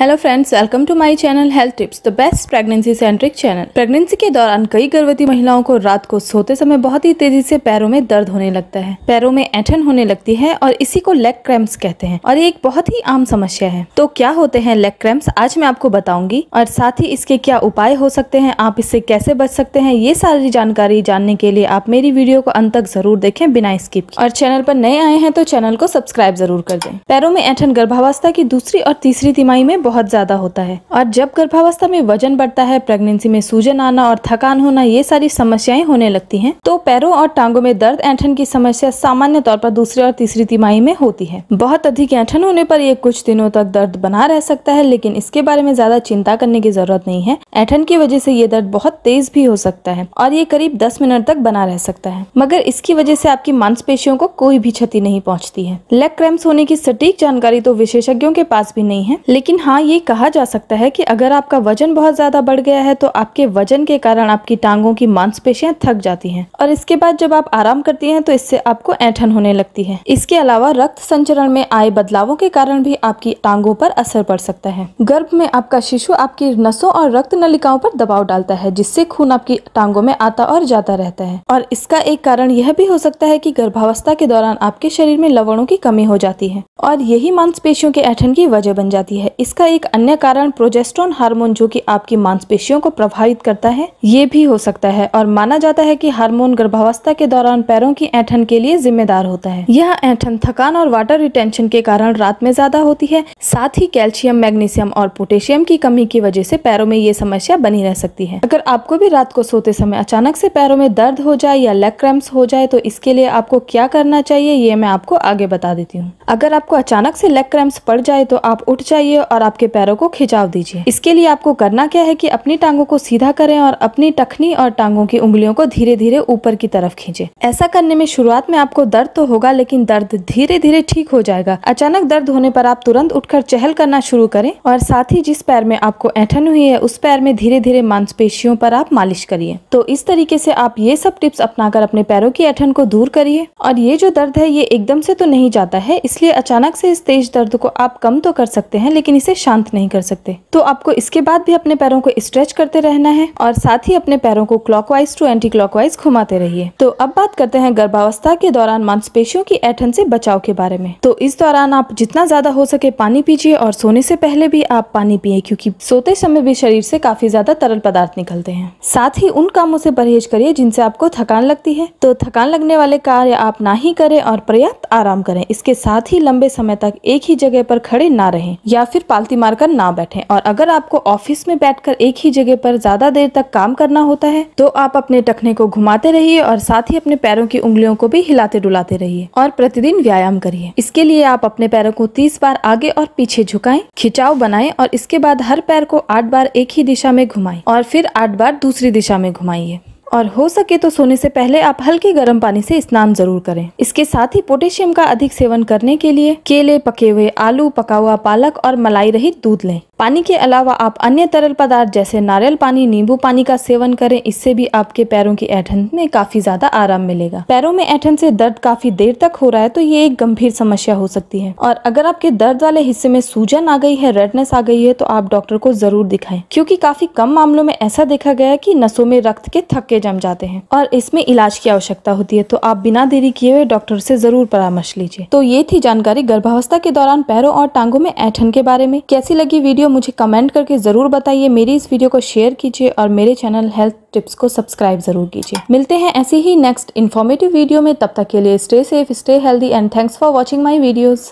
hello friends welcome to my channel health tips the best pregnancy centric channel pregnancy के दौरान कई गर्भवती महिलाओं को रात को सोते समय बहुत ही तेजी से पैरों में दर्द होने लगता है पैरों में ऐठन होने लगती है और इसी को लेग क्रैम्प्स कहते हैं और ये एक बहुत ही आम समस्या है तो क्या होते हैं लेग क्रैम्प्स आज मैं आपको बताऊंगी और साथ ही इसके क्या उपाय हो सकते हैं आप इससे कैसे बच सकते हैं ये सारी जानकारी जानने के लिए आप मेरी वीडियो को अंत तक जरूर देखें बिना स्किप और चैनल पर नए आए हैं तो चैनल को सब्सक्राइब जरूर कर दें पैरों में ऐठन गर्भावस्था की दूसरी और तीसरी तिमाही में बहुत ज्यादा होता है और जब गर्भावस्था में वजन बढ़ता है प्रेगनेंसी में सूजन आना और थकान होना ये सारी समस्याएं होने लगती हैं तो पैरों और टांगों में दर्द ऐंठन की समस्या सामान्य तौर पर दूसरी और तीसरी तिमाही में होती है बहुत अधिक ऐंठन होने पर ये कुछ दिनों तक दर्द बना रह सकता है लेकिन इसके बारे में ज्यादा चिंता करने की जरूरत नहीं है ऐठन की वजह से ये दर्द बहुत तेज भी हो सकता है और ये करीब दस मिनट तक बना रह सकता है मगर इसकी वजह से आपकी मांसपेशियों को कोई भी क्षति नहीं पहुँचती है लेग क्रैम्स होने की सटीक जानकारी तो विशेषज्ञों के पास भी नहीं है लेकिन हाँ हाँ ये कहा जा सकता है कि अगर आपका वजन बहुत ज़्यादा बढ़ गया है तो आपके वजन के कारण आपकी टांगों की मांसपेशियां थक जाती हैं और इसके बाद जब आप आराम करती हैं तो इससे आपको ऐठन होने लगती है इसके अलावा रक्त संचरण में आए बदलावों के कारण भी आपकी टांगों पर असर पड़ सकता है गर्भ में आपका शिशु आपकी नसों और रक्त नलिकाओं पर दबाव डालता है जिससे खून आपकी टांगों में आता और जाता रहता है और इसका एक कारण यह भी हो सकता है की गर्भावस्था के दौरान आपके शरीर में लवणों की कमी हो जाती है और यही मांसपेशियों के ऐठन की वजह बन जाती है इसका इसका एक अन्य कारण प्रोजेस्ट्रॉन हार्मोन जो कि आपकी मांसपेशियों को प्रभावित करता है ये भी हो सकता है और माना जाता है कि हार्मोन गर्भावस्था के दौरान पैरों की ऐठन के लिए जिम्मेदार होता है यह ऐठन थकान और वाटर रिटेंशन के कारण रात में ज्यादा होती है साथ ही कैल्शियम मैग्नीशियम और पोटेशियम की कमी की वजह से पैरों में ये समस्या बनी रह सकती है अगर आपको भी रात को सोते समय अचानक से पैरों में दर्द हो जाए या लेग क्रैम्प हो जाए तो इसके लिए आपको क्या करना चाहिए ये मैं आपको आगे बता देती हूँ अगर आपको अचानक से लेग क्रैम्प पड़ जाए तो आप उठ जाइए और आप आपके पैरों को खिंचाव दीजिए इसके लिए आपको करना क्या है कि अपनी टांगों को सीधा करें और अपनी टखनी और टांगों की उंगलियों को धीरे धीरे ऊपर की तरफ खींचे ऐसा करने में शुरुआत में आपको दर्द तो होगा लेकिन दर्द धीरे धीरे ठीक हो जाएगा अचानक दर्द होने पर आप तुरंत उठकर चहल करना शुरू करें और साथ ही जिस पैर में आपको ऐठन हुई है उस पैर में धीरे धीरे मांसपेशियों पर आप मालिश करिए तो इस तरीके से आप ये सब टिप्स अपनाकर अपने पैरों की ऐठन को दूर करिए और ये जो दर्द है ये एकदम से तो नहीं जाता है इसलिए अचानक से इस तेज दर्द को आप कम तो कर सकते हैं लेकिन इसे शांत नहीं कर सकते तो आपको इसके बाद भी अपने पैरों को स्ट्रेच करते रहना है और साथ ही अपने पैरों को क्लॉकवाइज टू एंटी क्लॉकवाइज घुमाते रहिए तो अब बात करते हैं गर्भावस्था के दौरान मांसपेशियों की ऐठन से बचाव के बारे में तो इस दौरान आप जितना ज्यादा हो सके पानी पीजिए और सोने से पहले भी आप पानी पिए क्योंकि सोते समय भी शरीर से काफी ज्यादा तरल पदार्थ निकलते हैं साथ ही उन कामों से परहेज करिए जिनसे आपको थकान लगती है तो थकान लगने वाले कार्य आप ना ही करें और पर्याप्त आराम करें इसके साथ ही लंबे समय तक एक ही जगह पर खड़े ना रहें या फिर पालती मार मारकर ना बैठें और अगर आपको ऑफिस में बैठकर एक ही जगह पर ज्यादा देर तक काम करना होता है तो आप अपने टखने को घुमाते रहिए और साथ ही अपने पैरों की उंगलियों को भी हिलाते डुलाते रहिए और प्रतिदिन व्यायाम करिए इसके लिए आप अपने पैरों को तीस बार आगे और पीछे झुकाए खिंचाव बनाए और इसके बाद हर पैर को आठ बार एक ही दिशा में घुमाएं और फिर आठ बार दूसरी दिशा में घुमाइए और हो सके तो सोने से पहले आप हल्के गर्म पानी से स्नान जरूर करें इसके साथ ही पोटेशियम का अधिक सेवन करने के लिए केले पके हुए आलू पका हुआ पालक और मलाई रहित दूध लें पानी के अलावा आप अन्य तरल पदार्थ जैसे नारियल पानी नींबू पानी का सेवन करें इससे भी आपके पैरों की ऐठन में काफी ज्यादा आराम मिलेगा पैरों में ऐठन से दर्द काफी देर तक हो रहा है तो ये एक गंभीर समस्या हो सकती है और अगर आपके दर्द वाले हिस्से में सूजन आ गई है रेडनेस आ गई है तो आप डॉक्टर को जरूर दिखाएं क्योंकि काफी कम मामलों में ऐसा देखा गया कि नसों में रक्त के थके के जम जाते हैं और इसमें इलाज की आवश्यकता होती है तो आप बिना देरी किए हुए डॉक्टर से जरूर परामर्श लीजिए तो ये थी जानकारी गर्भावस्था के दौरान पैरों और टांगों में ऐठन के बारे में कैसी लगी वीडियो मुझे कमेंट करके जरूर बताइए मेरी इस वीडियो को शेयर कीजिए और मेरे चैनल हेल्थ टिप्स को सब्सक्राइब जरूर कीजिए मिलते हैं ऐसी ही नेक्स्ट इन्फॉर्मेटिव वीडियो में तब तक के लिए stay safe stay healthy and thanks for watching my videos